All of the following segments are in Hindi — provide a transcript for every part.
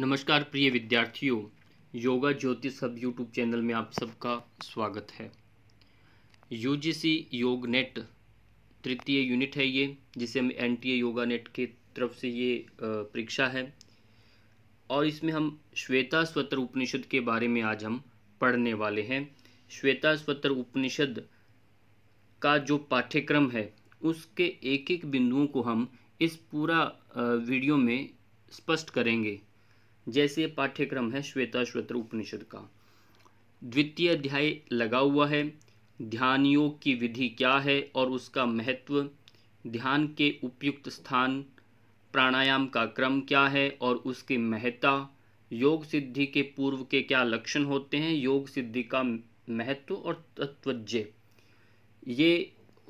नमस्कार प्रिय विद्यार्थियों योगा ज्योतिष सब यूट्यूब चैनल में आप सबका स्वागत है यूजीसी योग नेट तृतीय यूनिट है ये जिसे हम एन टी योगा नेट के तरफ से ये परीक्षा है और इसमें हम श्वेता स्वतर उपनिषद के बारे में आज हम पढ़ने वाले हैं श्वेता स्वतर उपनिषद का जो पाठ्यक्रम है उसके एक एक बिंदुओं को हम इस पूरा वीडियो में स्पष्ट करेंगे जैसे पाठ्यक्रम है श्वेता श्वेत्र उपनिषद का द्वितीय अध्याय लगा हुआ है ध्यान योग की विधि क्या है और उसका महत्व ध्यान के उपयुक्त स्थान प्राणायाम का क्रम क्या है और उसकी महत्ता योग सिद्धि के पूर्व के क्या लक्षण होते हैं योग सिद्धि का महत्व और तत्वज्ञ ये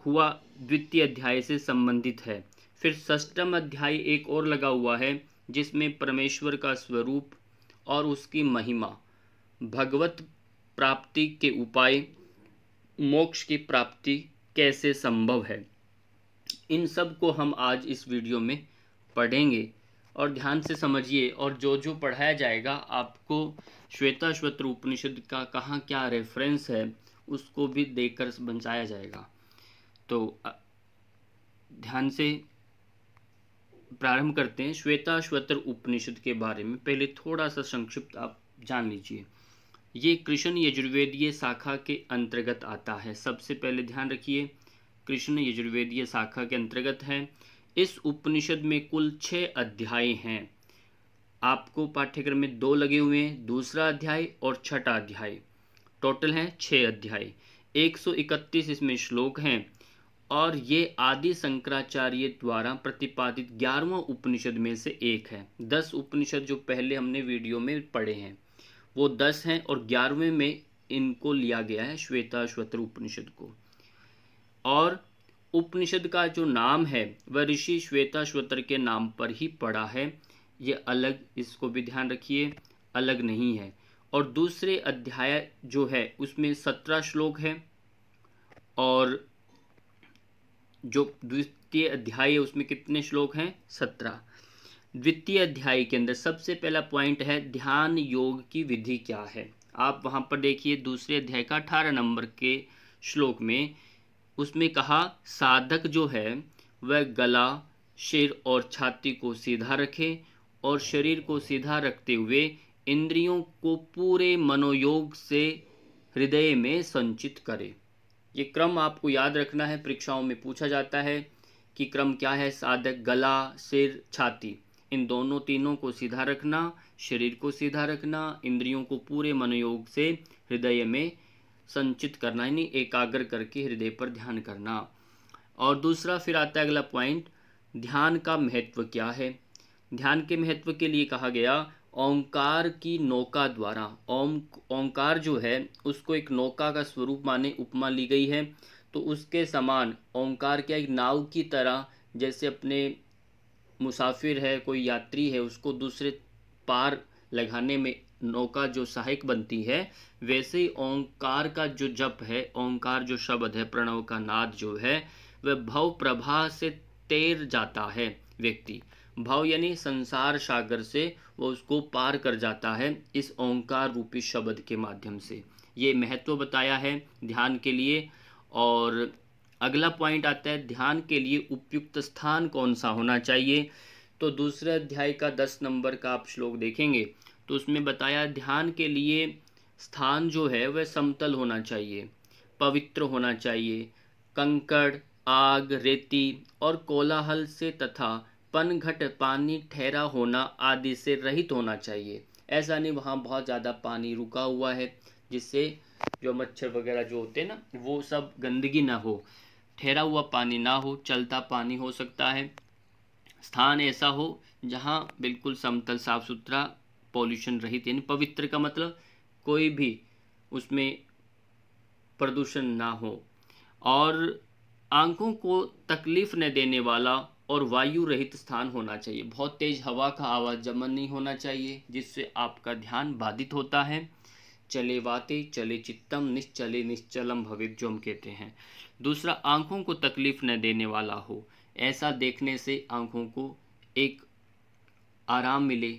हुआ द्वितीय अध्याय से संबंधित है फिर सष्टम अध्याय एक और लगा हुआ है जिसमें परमेश्वर का स्वरूप और उसकी महिमा भगवत प्राप्ति के उपाय मोक्ष की प्राप्ति कैसे संभव है इन सब को हम आज इस वीडियो में पढ़ेंगे और ध्यान से समझिए और जो जो पढ़ाया जाएगा आपको श्वेता श्वत्र उपनिषद का कहाँ क्या रेफरेंस है उसको भी देखकर बचाया जाएगा तो ध्यान से प्रारंभ करते हैं श्वेता श्वेतर उपनिषद के बारे में पहले थोड़ा सा संक्षिप्त आप जान लीजिए ये कृष्ण यजुर्वेदीय शाखा के अंतर्गत आता है सबसे पहले ध्यान रखिए कृष्ण यजुर्वेदीय शाखा के अंतर्गत है इस उपनिषद में कुल छः अध्याय हैं आपको पाठ्यक्रम में दो लगे हुए हैं दूसरा अध्याय और छठा अध्याय टोटल हैं छः अध्याय 131 इसमें श्लोक हैं और ये आदि शंकराचार्य द्वारा प्रतिपादित ग्यारहवा उपनिषद में से एक है दस उपनिषद जो पहले हमने वीडियो में पढ़े हैं वो दस हैं और ग्यारहवें में इनको लिया गया है श्वेता श्वेतर उपनिषद को और उपनिषद का जो नाम है वह ऋषि श्वेता श्वेतर के नाम पर ही पड़ा है ये अलग इसको भी ध्यान रखिए अलग नहीं है और दूसरे अध्याय जो है उसमें सत्रह श्लोक है और जो द्वितीय अध्याय है उसमें कितने श्लोक हैं सत्रह द्वितीय अध्याय के अंदर सबसे पहला पॉइंट है ध्यान योग की विधि क्या है आप वहाँ पर देखिए दूसरे अध्याय का अठारह नंबर के श्लोक में उसमें कहा साधक जो है वह गला सिर और छाती को सीधा रखे और शरीर को सीधा रखते हुए इंद्रियों को पूरे मनोयोग से हृदय में संचित करें ये क्रम आपको याद रखना है परीक्षाओं में पूछा जाता है कि क्रम क्या है साधक गला सिर छाती इन दोनों तीनों को सीधा रखना शरीर को सीधा रखना इंद्रियों को पूरे मनोयोग से हृदय में संचित करना यानी एकाग्र करके हृदय पर ध्यान करना और दूसरा फिर आता है अगला पॉइंट ध्यान का महत्व क्या है ध्यान के महत्व के लिए कहा गया ओंकार की नौका द्वारा ओम ओंकार जो है उसको एक नौका का स्वरूप माने उपमा ली गई है तो उसके समान ओंकार क्या एक नाव की तरह जैसे अपने मुसाफिर है कोई यात्री है उसको दूसरे पार लगाने में नौका जो सहायक बनती है वैसे ही ओंकार का जो जप है ओंकार जो शब्द है प्रणव का नाद जो है वह भव प्रभा से तैर जाता है व्यक्ति भाव यानी संसार सागर से वो उसको पार कर जाता है इस ओंकार रूपी शब्द के माध्यम से ये महत्व बताया है ध्यान के लिए और अगला पॉइंट आता है ध्यान के लिए उपयुक्त स्थान कौन सा होना चाहिए तो दूसरे अध्याय का दस नंबर का आप श्लोक देखेंगे तो उसमें बताया ध्यान के लिए स्थान जो है वह समतल होना चाहिए पवित्र होना चाहिए कंकड़ आग रेती और कोलाहल से तथा पनघट पानी ठहरा होना आदि से रहित होना चाहिए ऐसा नहीं वहाँ बहुत ज़्यादा पानी रुका हुआ है जिससे जो मच्छर वगैरह जो होते हैं ना वो सब गंदगी ना हो ठहरा हुआ पानी ना हो चलता पानी हो सकता है स्थान ऐसा हो जहाँ बिल्कुल समतल साफ सुथरा पॉल्यूशन रहित यानी पवित्र का मतलब कोई भी उसमें प्रदूषण ना हो और आंखों को तकलीफ़ न देने वाला और वायु रहित स्थान होना चाहिए बहुत तेज़ हवा का आवाज़ जमन नहीं होना चाहिए जिससे आपका ध्यान बाधित होता है चले वाते चले चित्तम निश्चले निश्चलम भवित जो हम कहते हैं दूसरा आंखों को तकलीफ न देने वाला हो ऐसा देखने से आंखों को एक आराम मिले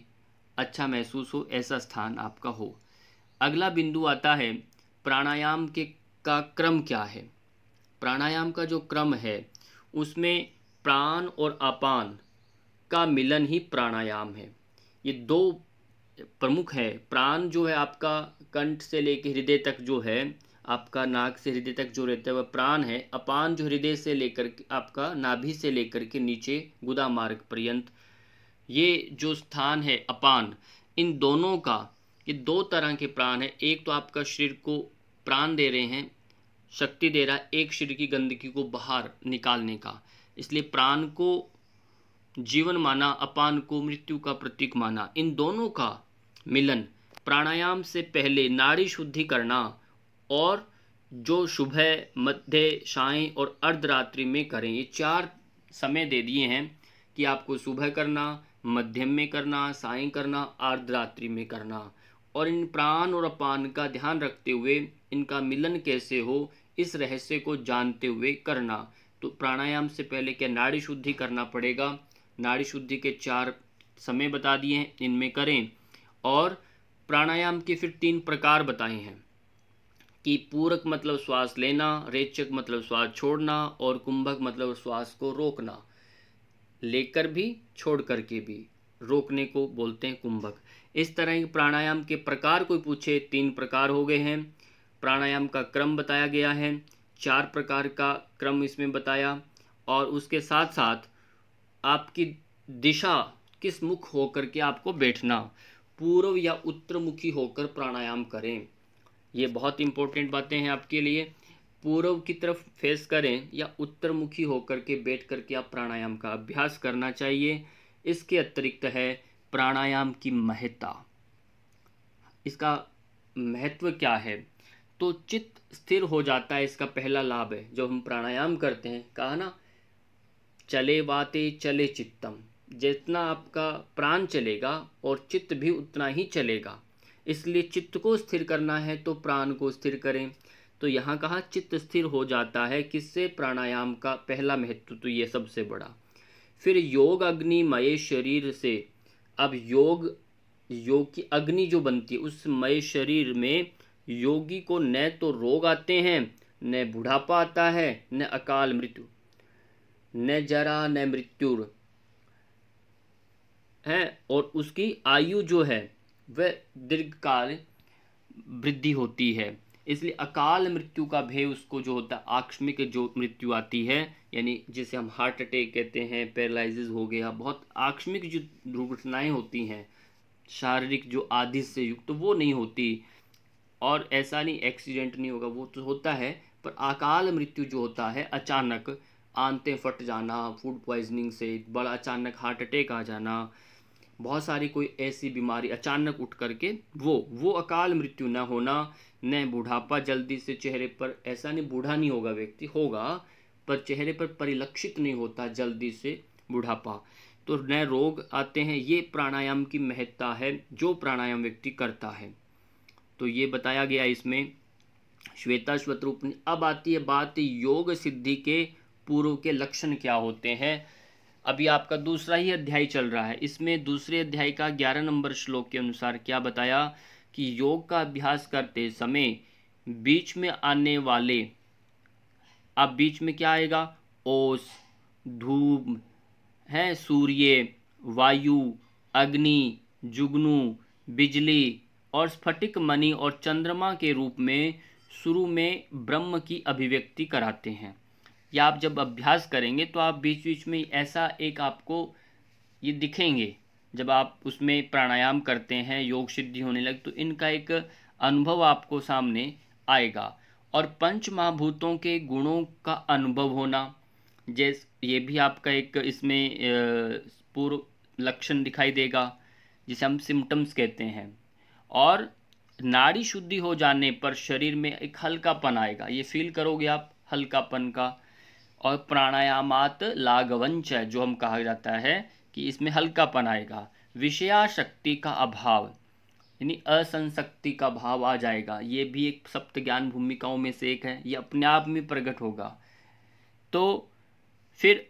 अच्छा महसूस हो ऐसा स्थान आपका हो अगला बिंदु आता है प्राणायाम के का क्रम क्या है प्राणायाम का जो क्रम है उसमें प्राण और अपान का मिलन ही प्राणायाम है ये दो प्रमुख है प्राण जो है आपका कंठ से लेकर हृदय तक जो है आपका नाक से हृदय तक जो रहता है वह प्राण है अपान जो हृदय से लेकर आपका नाभि से लेकर के नीचे गुदा मार्ग पर्यंत ये जो स्थान है अपान इन दोनों का ये दो तरह के प्राण है एक तो आपका शरीर को प्राण दे रहे हैं शक्ति दे रहा है एक शरीर की गंदगी को बाहर निकालने का इसलिए प्राण को जीवन माना अपान को मृत्यु का प्रतीक माना इन दोनों का मिलन प्राणायाम से पहले नाड़ी शुद्धि करना और जो सुबह मध्य साय और अर्धरात्रि में करें ये चार समय दे दिए हैं कि आपको सुबह करना मध्यम में करना साय करना अर्धरात्रि में करना और इन प्राण और अपान का ध्यान रखते हुए इनका मिलन कैसे हो इस रहस्य को जानते हुए करना तो प्राणायाम से पहले क्या नाड़ी शुद्धि करना पड़ेगा नाड़ी शुद्धि के चार समय बता दिए हैं इनमें करें और प्राणायाम के फिर तीन प्रकार बताए हैं कि पूरक मतलब श्वास लेना रेचक मतलब श्वास छोड़ना और कुंभक मतलब श्वास को रोकना लेकर भी छोड़ करके भी रोकने को बोलते हैं कुंभक इस तरह के प्राणायाम के प्रकार कोई पूछे तीन प्रकार हो गए हैं प्राणायाम का क्रम बताया गया है चार प्रकार का क्रम इसमें बताया और उसके साथ साथ आपकी दिशा किस मुख होकर के आपको बैठना पूर्व या उत्तर मुखी होकर प्राणायाम करें ये बहुत इंपॉर्टेंट बातें हैं आपके लिए पूर्व की तरफ फेस करें या उत्तर मुखी होकर के बैठ करके आप प्राणायाम का अभ्यास करना चाहिए इसके अतिरिक्त है प्राणायाम की महत्ता इसका महत्व क्या है तो चित्त स्थिर हो जाता है इसका पहला लाभ है जब हम प्राणायाम करते हैं कहा ना चले वाते चले चित्तम जितना आपका प्राण चलेगा और चित्त भी उतना ही चलेगा इसलिए चित्त को स्थिर करना है तो प्राण को स्थिर करें तो यहाँ कहा चित्त स्थिर हो जाता है किससे प्राणायाम का पहला महत्व तो ये सबसे बड़ा फिर योग अग्नि मय शरीर से अब योग योग की अग्नि जो बनती है उस मय शरीर में योगी को न तो रोग आते हैं न बुढ़ापा आता है न अकाल मृत्यु न जरा न मृत्यु है और उसकी आयु जो है वह दीर्घकाल वृद्धि होती है इसलिए अकाल मृत्यु का भय उसको जो होता है आकस्मिक जो मृत्यु आती है यानी जिसे हम हार्ट अटैक कहते हैं पैरालिसिस हो गया बहुत आकस्मिक जो दुर्घटनाएं होती हैं शारीरिक जो आदि से युक्त तो वो नहीं होती और ऐसा नहीं एक्सीडेंट नहीं होगा वो तो होता है पर अकाल मृत्यु जो होता है अचानक आंतें फट जाना फूड पॉइजनिंग से बड़ा अचानक हार्ट अटैक आ जाना बहुत सारी कोई ऐसी बीमारी अचानक उठ करके वो वो अकाल मृत्यु ना होना न बुढ़ापा जल्दी से चेहरे पर ऐसा नहीं बूढ़ा नहीं होगा व्यक्ति होगा पर चेहरे पर परिलक्षित नहीं होता जल्दी से बुढ़ापा तो नए रोग आते हैं ये प्राणायाम की महत्ता है जो प्राणायाम व्यक्ति करता है तो ये बताया गया इसमें श्वेता श्वत्रुप अब आती है बात योग सिद्धि के पूर्व के लक्षण क्या होते हैं अभी आपका दूसरा ही अध्याय चल रहा है इसमें दूसरे अध्याय का ग्यारह नंबर श्लोक के अनुसार क्या बताया कि योग का अभ्यास करते समय बीच में आने वाले अब बीच में क्या आएगा ओस धूप है सूर्य वायु अग्नि जुगनू बिजली और स्फटिक मणि और चंद्रमा के रूप में शुरू में ब्रह्म की अभिव्यक्ति कराते हैं या आप जब अभ्यास करेंगे तो आप बीच बीच में ऐसा एक आपको ये दिखेंगे जब आप उसमें प्राणायाम करते हैं योग सिद्धि होने लगे तो इनका एक अनुभव आपको सामने आएगा और पंच महाभूतों के गुणों का अनुभव होना जैस ये भी आपका एक इसमें पूर्व लक्षण दिखाई देगा जिसे हम सिम्टम्स कहते हैं और नाड़ी शुद्धि हो जाने पर शरीर में एक हल्कापन आएगा ये फील करोगे आप हल्कापन का और प्राणायामात लाघवंच जो हम कहा जाता है कि इसमें हल्कापन आएगा विषया शक्ति का अभाव यानी असंशक्ति का भाव आ जाएगा ये भी एक सप्त ज्ञान भूमिकाओं में से एक है ये अपने आप में प्रकट होगा तो फिर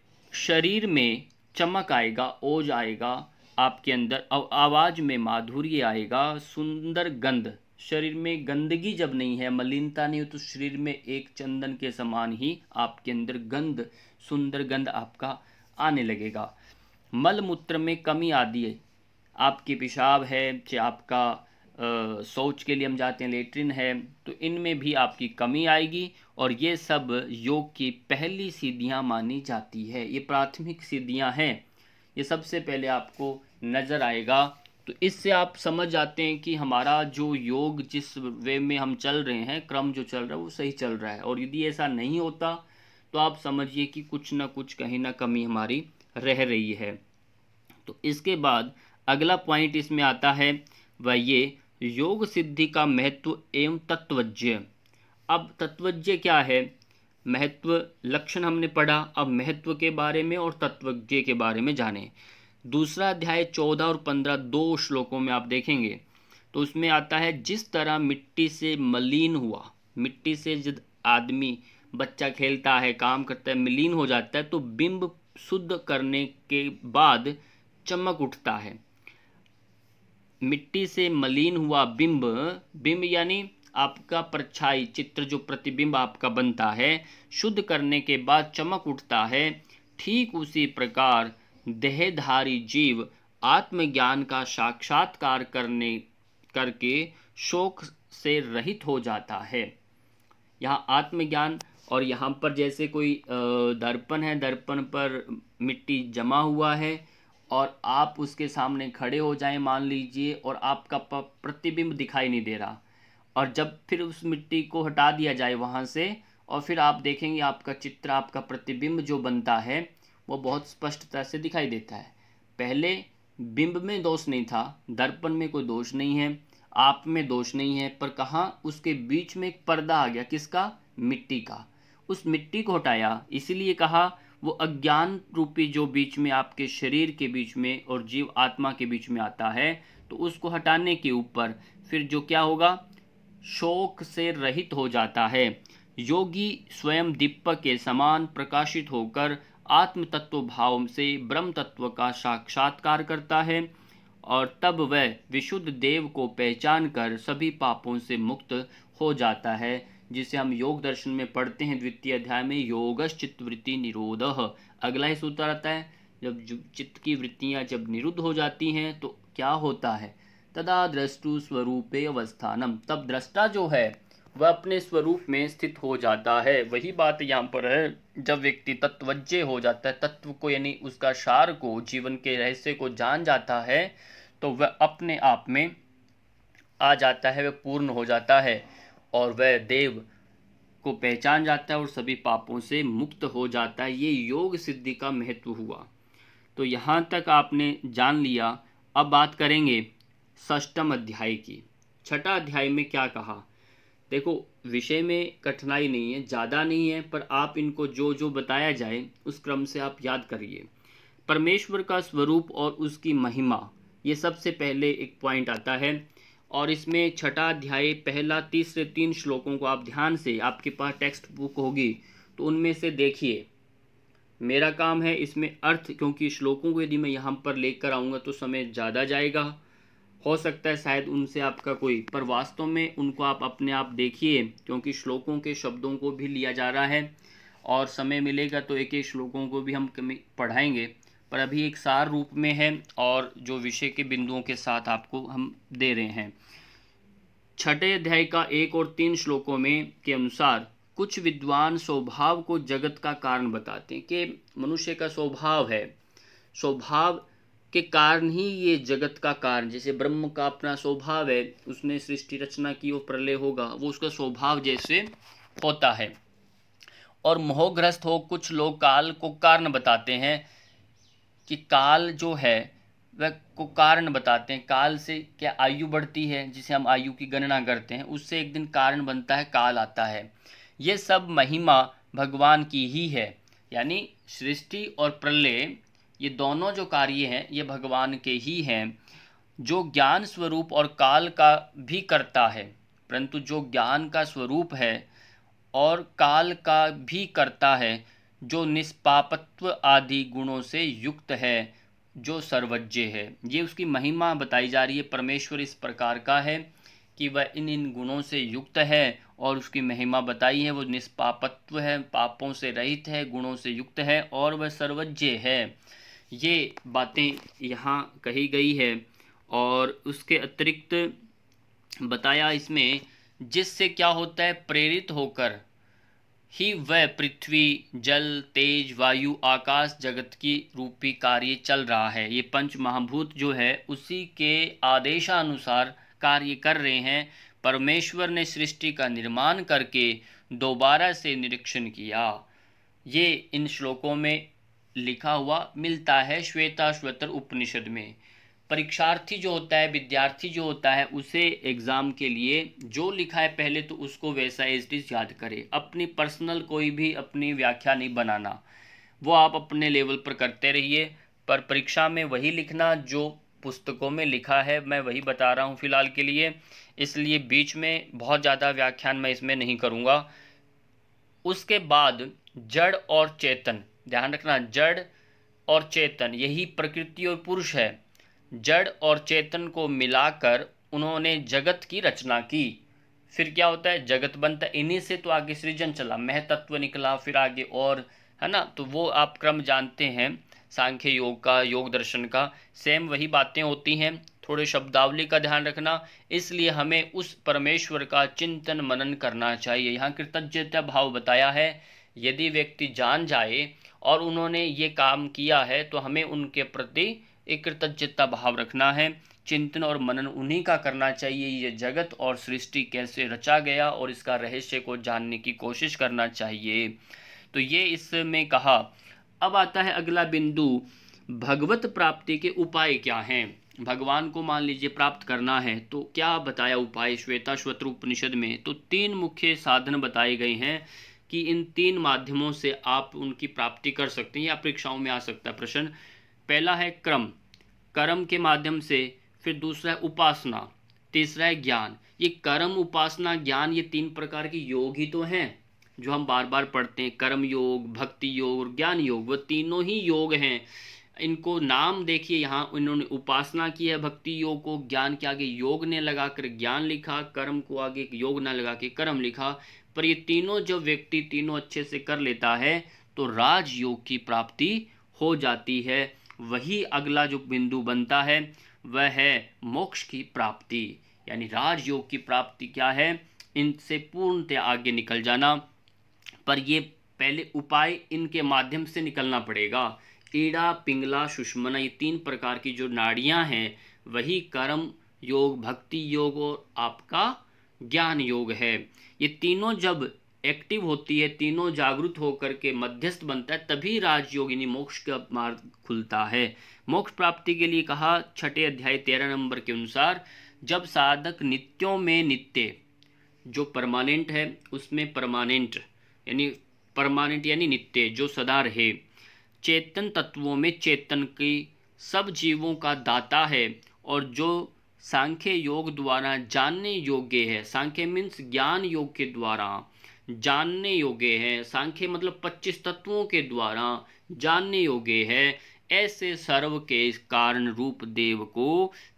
शरीर में चमक आएगा ओज आएगा आपके अंदर आवाज़ में माधुर्य आएगा सुंदर गंध शरीर में गंदगी जब नहीं है मलिनता नहीं हो तो शरीर में एक चंदन के समान ही आपके अंदर गंध सुंदर गंध आपका आने लगेगा मल मूत्र में कमी आदि है आपकी पेशाब है चाहे आपका शौच के लिए हम जाते हैं लेटरिन है तो इनमें भी आपकी कमी आएगी और ये सब योग की पहली सीधियाँ मानी जाती है ये प्राथमिक सिद्धियाँ हैं ये सबसे पहले आपको नज़र आएगा तो इससे आप समझ जाते हैं कि हमारा जो योग जिस वे में हम चल रहे हैं क्रम जो चल रहा है वो सही चल रहा है और यदि ऐसा नहीं होता तो आप समझिए कि कुछ ना कुछ कहीं ना कमी हमारी रह रही है तो इसके बाद अगला पॉइंट इसमें आता है वह ये योग सिद्धि का महत्व एवं तत्वज्ञ अब तत्वज्ञ क्या है महत्व लक्षण हमने पढ़ा अब महत्व के बारे में और तत्वज्ञ के बारे में जाने दूसरा अध्याय चौदह और पंद्रह दो श्लोकों में आप देखेंगे तो उसमें आता है जिस तरह मिट्टी से मलिन हुआ मिट्टी से जब आदमी बच्चा खेलता है काम करता है मलिन हो जाता है तो बिंब शुद्ध करने के बाद चमक उठता है मिट्टी से मलिन हुआ बिंब बिंब यानी आपका परछाई चित्र जो प्रतिबिंब आपका बनता है शुद्ध करने के बाद चमक उठता है ठीक उसी प्रकार देहधारी जीव आत्मज्ञान का साक्षात्कार करने करके शोक से रहित हो जाता है यहाँ आत्मज्ञान और यहाँ पर जैसे कोई दर्पण है दर्पण पर मिट्टी जमा हुआ है और आप उसके सामने खड़े हो जाएं मान लीजिए और आपका प्रतिबिंब दिखाई नहीं दे रहा और जब फिर उस मिट्टी को हटा दिया जाए वहाँ से और फिर आप देखेंगे आपका चित्र आपका प्रतिबिंब जो बनता है वो बहुत स्पष्टता से दिखाई देता है पहले बिंब में दोष नहीं था दर्पण में कोई दोष नहीं है आप में दोष नहीं है पर कहाँ उसके बीच में एक पर्दा आ गया किसका मिट्टी का उस मिट्टी को हटाया इसीलिए कहा वो अज्ञान रूपी जो बीच में आपके शरीर के बीच में और जीव आत्मा के बीच में आता है तो उसको हटाने के ऊपर फिर जो क्या होगा शोक से रहित हो जाता है योगी स्वयं दीपक के समान प्रकाशित होकर आत्म तत्व भाव से ब्रह्म तत्व का साक्षात्कार करता है और तब वह विशुद्ध देव को पहचान कर सभी पापों से मुक्त हो जाता है जिसे हम योग दर्शन में पढ़ते हैं द्वितीय अध्याय में योगश चित्तवृत्ति निरोध अगला ही सूत्र आता है जब चित्त की वृत्तियाँ जब निरुद्ध हो जाती हैं तो क्या होता है तदा दृष्टु स्वरूपे अवस्थानम तब दृष्टा जो है वह अपने स्वरूप में स्थित हो जाता है वही बात यहाँ पर है जब व्यक्ति तत्वज्ञ हो जाता है तत्व को यानी उसका सार को जीवन के रहस्य को जान जाता है तो वह अपने आप में आ जाता है वह पूर्ण हो जाता है और वह देव को पहचान जाता है और सभी पापों से मुक्त हो जाता है ये योग सिद्धि का महत्व हुआ तो यहाँ तक आपने जान लिया अब बात करेंगे षष्टम अध्याय की छठा अध्याय में क्या कहा देखो विषय में कठिनाई नहीं है ज़्यादा नहीं है पर आप इनको जो जो बताया जाए उस क्रम से आप याद करिए परमेश्वर का स्वरूप और उसकी महिमा ये सबसे पहले एक पॉइंट आता है और इसमें छठा अध्याय पहला तीसरे तीन श्लोकों को आप ध्यान से आपके पास टेक्स्ट बुक होगी तो उनमें से देखिए मेरा काम है इसमें अर्थ क्योंकि श्लोकों को यदि मैं यहाँ पर लेकर आऊँगा तो समय ज़्यादा जाएगा हो सकता है शायद उनसे आपका कोई पर वास्तव में उनको आप अपने आप देखिए क्योंकि श्लोकों के शब्दों को भी लिया जा रहा है और समय मिलेगा तो एक एक श्लोकों को भी हम पढ़ाएंगे पर अभी एक सार रूप में है और जो विषय के बिंदुओं के साथ आपको हम दे रहे हैं छठे अध्याय का एक और तीन श्लोकों में के अनुसार कुछ विद्वान स्वभाव को जगत का कारण बताते हैं कि मनुष्य का स्वभाव है स्वभाव के कारण ही ये जगत का कारण जैसे ब्रह्म का अपना स्वभाव है उसने सृष्टि रचना की वो प्रलय होगा वो उसका स्वभाव जैसे होता है और मोहग्रस्त हो कुछ लोग काल को कारण बताते हैं कि काल जो है वह को कारण बताते हैं काल से क्या आयु बढ़ती है जिसे हम आयु की गणना करते हैं उससे एक दिन कारण बनता है काल आता है ये सब महिमा भगवान की ही है यानी सृष्टि और प्रलय ये दोनों जो कार्य हैं ये भगवान के ही हैं जो ज्ञान स्वरूप और काल का भी करता है परंतु जो ज्ञान का स्वरूप है और काल का भी करता है जो निष्पापत्व आदि गुणों से युक्त है जो सर्वज्ञ है ये उसकी महिमा बताई जा रही है परमेश्वर इस प्रकार का है कि वह इन इन गुणों से युक्त है और उसकी महिमा बताई है वो निष्पापत्व है पापों से रहित है गुणों से युक्त है और वह सर्वज्ञ है ये बातें यहाँ कही गई है और उसके अतिरिक्त बताया इसमें जिससे क्या होता है प्रेरित होकर ही वह पृथ्वी जल तेज वायु आकाश जगत की रूपी कार्य चल रहा है ये पंच महाभूत जो है उसी के आदेशानुसार कार्य कर रहे हैं परमेश्वर ने सृष्टि का निर्माण करके दोबारा से निरीक्षण किया ये इन श्लोकों में लिखा हुआ मिलता है श्वेता श्वेतर उपनिषद में परीक्षार्थी जो होता है विद्यार्थी जो होता है उसे एग्ज़ाम के लिए जो लिखा है पहले तो उसको वैसा एज डिज याद करे अपनी पर्सनल कोई भी अपनी व्याख्या नहीं बनाना वो आप अपने लेवल पर करते रहिए पर परीक्षा में वही लिखना जो पुस्तकों में लिखा है मैं वही बता रहा हूँ फ़िलहाल के लिए इसलिए बीच में बहुत ज़्यादा व्याख्यान मैं इसमें नहीं करूँगा उसके बाद जड़ और चेतन ध्यान रखना जड़ और चेतन यही प्रकृति और पुरुष है जड़ और चेतन को मिलाकर उन्होंने जगत की रचना की फिर क्या होता है जगत बनता है इन्हीं से तो आगे सृजन चला महतत्व निकला फिर आगे और है ना तो वो आप क्रम जानते हैं सांख्य योग का योग दर्शन का सेम वही बातें होती हैं थोड़े शब्दावली का ध्यान रखना इसलिए हमें उस परमेश्वर का चिंतन मनन करना चाहिए यहाँ कृतज्ञता भाव बताया है यदि व्यक्ति जान जाए और उन्होंने ये काम किया है तो हमें उनके प्रति एक कृतज्ञता भाव रखना है चिंतन और मनन उन्हीं का करना चाहिए ये जगत और सृष्टि कैसे रचा गया और इसका रहस्य को जानने की कोशिश करना चाहिए तो ये इसमें कहा अब आता है अगला बिंदु भगवत प्राप्ति के उपाय क्या हैं भगवान को मान लीजिए प्राप्त करना है तो क्या बताया उपाय श्वेता शत्रु उपनिषद में तो तीन मुख्य साधन बताए गए हैं कि इन तीन माध्यमों से आप उनकी प्राप्ति कर सकते हैं या परीक्षाओं में आ सकता है प्रश्न पहला है क्रम कर्म के माध्यम से फिर दूसरा है उपासना तीसरा है ज्ञान ये कर्म उपासना ज्ञान ये तीन प्रकार के योग ही तो हैं जो हम बार बार पढ़ते हैं कर्म योग भक्ति योग और ज्ञान योग वो तीनों ही योग हैं इनको नाम देखिए यहाँ इन्होंने उपासना की है भक्ति योग को ज्ञान के आगे योग ने लगाकर ज्ञान लिखा कर्म को आगे योग ना लगा के कर्म लिखा पर ये तीनों जब व्यक्ति तीनों अच्छे से कर लेता है तो राजयोग की प्राप्ति हो जाती है वही अगला जो बिंदु बनता है वह है मोक्ष की प्राप्ति यानी राजयोग की प्राप्ति क्या है इनसे पूर्णतः आगे निकल जाना पर ये पहले उपाय इनके माध्यम से निकलना पड़ेगा ईड़ा पिंगला सुषमना ये तीन प्रकार की जो नाड़ियाँ हैं वही कर्म योग भक्ति योग और आपका ज्ञान योग है ये तीनों जब एक्टिव होती है तीनों जागृत होकर के मध्यस्थ बनता है तभी राजयोग यानी मोक्ष का मार्ग खुलता है मोक्ष प्राप्ति के लिए कहा छठे अध्याय तेरह नंबर के अनुसार जब साधक नित्यों में नित्य जो परमानेंट है उसमें परमानेंट यानी परमानेंट यानी नित्य जो सदा रहे चेतन तत्वों में चेतन की सब जीवों का दाता है और जो सांख्य योग द्वारा जानने योग्य है सांख्य मीन्स ज्ञान योग के द्वारा जानने योग्य है सांख्य मतलब पच्चीस तत्वों के द्वारा जानने योग्य है ऐसे सर्व के कारण रूप देव को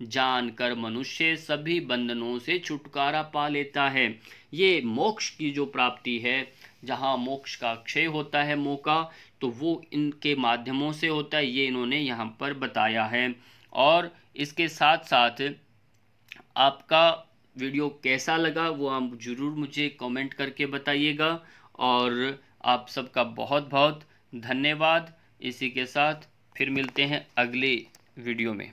जानकर मनुष्य सभी बंधनों से छुटकारा पा लेता है ये मोक्ष की जो प्राप्ति है जहाँ मोक्ष का क्षय होता है मौका तो वो इनके माध्यमों से होता है ये इन्होंने यहाँ पर बताया है और इसके साथ साथ आपका वीडियो कैसा लगा वो आप ज़रूर मुझे कमेंट करके बताइएगा और आप सबका बहुत बहुत धन्यवाद इसी के साथ फिर मिलते हैं अगले वीडियो में